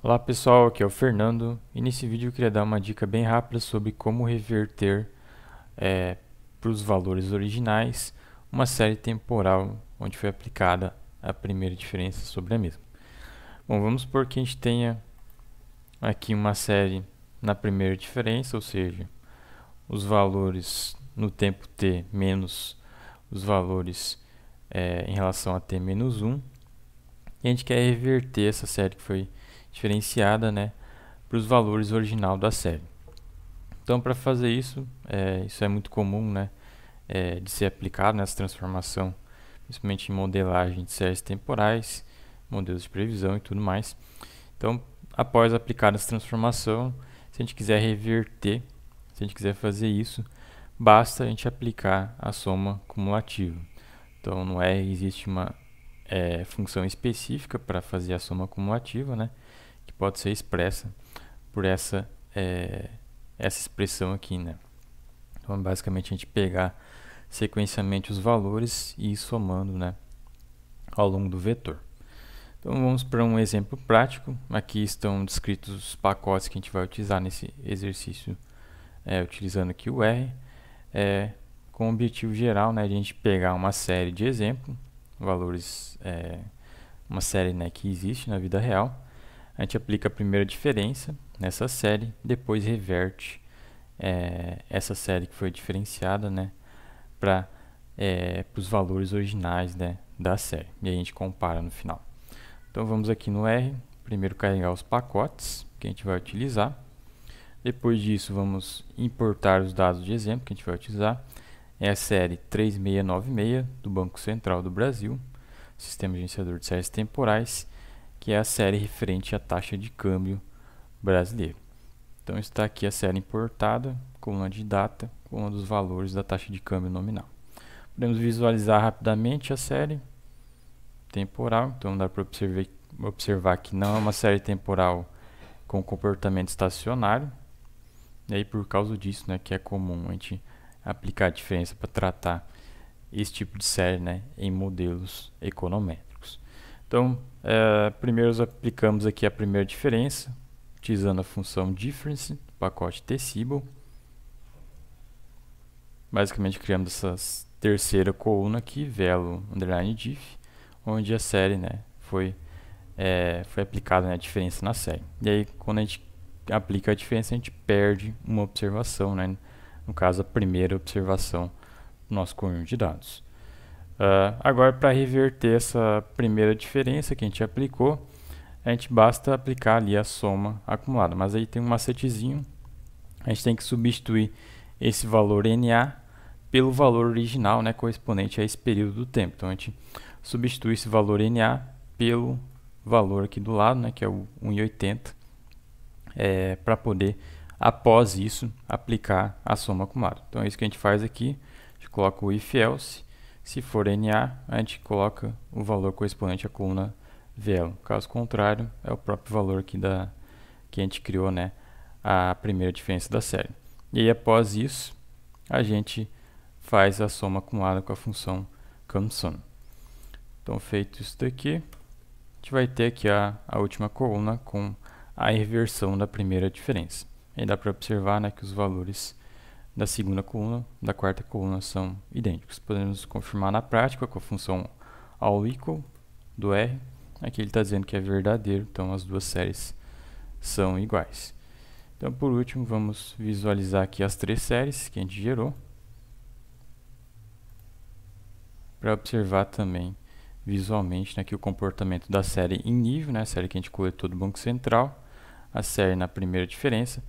Olá pessoal, aqui é o Fernando e nesse vídeo eu queria dar uma dica bem rápida sobre como reverter é, para os valores originais uma série temporal onde foi aplicada a primeira diferença sobre a mesma. Bom, vamos supor que a gente tenha aqui uma série na primeira diferença, ou seja, os valores no tempo t menos os valores é, em relação a t menos 1 e a gente quer reverter essa série que foi diferenciada né, para os valores original da série. Então, para fazer isso, é, isso é muito comum né, é, de ser aplicado nessa né, transformação, principalmente em modelagem de séries temporais, modelos de previsão e tudo mais. Então, após aplicar essa transformação, se a gente quiser reverter, se a gente quiser fazer isso, basta a gente aplicar a soma cumulativa. Então, no R é, existe uma é, função específica para fazer a soma cumulativa, né? Que pode ser expressa por essa, é, essa expressão aqui, né? Então, basicamente, a gente pegar sequencialmente os valores e ir somando, né? Ao longo do vetor. Então, vamos para um exemplo prático. Aqui estão descritos os pacotes que a gente vai utilizar nesse exercício, é, utilizando aqui o R. É, com o objetivo geral, né? De a gente pegar uma série de exemplos valores, é, uma série né, que existe na vida real, a gente aplica a primeira diferença nessa série, depois reverte é, essa série que foi diferenciada né, para é, os valores originais né, da série. E a gente compara no final. Então vamos aqui no R, primeiro carregar os pacotes que a gente vai utilizar. Depois disso, vamos importar os dados de exemplo que a gente vai utilizar é a série 3696 do Banco Central do Brasil, Sistema Gerenciador de Séries Temporais, que é a série referente à taxa de câmbio brasileiro. Então está aqui a série importada, coluna de data, coluna dos valores da taxa de câmbio nominal. Podemos visualizar rapidamente a série temporal, então dá para observar que não é uma série temporal com comportamento estacionário, e aí por causa disso né, que é comum a gente aplicar a diferença para tratar esse tipo de série né, em modelos econométricos. Então, é, primeiro aplicamos aqui a primeira diferença, utilizando a função difference do pacote tcibel. Basicamente criamos essa terceira coluna aqui, velo underline diff, onde a série né, foi, é, foi aplicada né, a diferença na série. E aí, quando a gente aplica a diferença, a gente perde uma observação, né? no caso a primeira observação do nosso conjunto de dados. Uh, agora, para reverter essa primeira diferença que a gente aplicou, a gente basta aplicar ali a soma acumulada. Mas aí tem um macetezinho, a gente tem que substituir esse valor NA pelo valor original né, correspondente a esse período do tempo. Então, a gente substitui esse valor NA pelo valor aqui do lado, né, que é o 1,80, é, eh, para poder após isso, aplicar a soma acumulada. Então, é isso que a gente faz aqui. A gente coloca o if else. Se for NA, a gente coloca o valor correspondente à coluna VL. Caso contrário, é o próprio valor aqui da, que a gente criou, né? A primeira diferença da série. E aí, após isso, a gente faz a soma acumulada com a função CumSum. Então, feito isso daqui, a gente vai ter aqui a, a última coluna com a inversão da primeira diferença e dá para observar né, que os valores da segunda coluna, da quarta coluna são idênticos. Podemos confirmar na prática com a função all equal do R. Aqui ele está dizendo que é verdadeiro, então as duas séries são iguais. Então, por último, vamos visualizar aqui as três séries que a gente gerou. Para observar também visualmente né, aqui o comportamento da série em nível, né, a série que a gente coletou do Banco Central, a série na primeira diferença,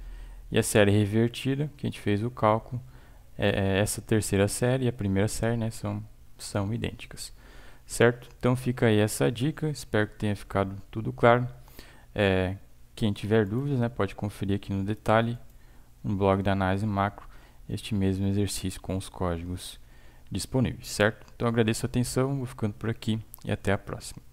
e a série revertida, que a gente fez o cálculo, é, é essa terceira série e a primeira série né, são, são idênticas. Certo? Então fica aí essa dica, espero que tenha ficado tudo claro. É, quem tiver dúvidas né, pode conferir aqui no detalhe, no blog da análise macro, este mesmo exercício com os códigos disponíveis, certo? Então agradeço a atenção, vou ficando por aqui e até a próxima.